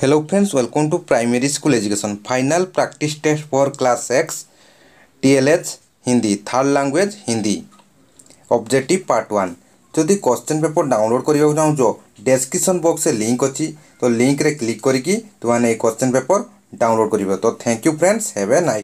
hello friends welcome to primary school education final practice test for class X TLH Hindi third language Hindi objective part one जदि question paper download करने चाहूँ description बक्स link अच्छी तो link रे click करी तुमने question paper download कर तो thank you friends have night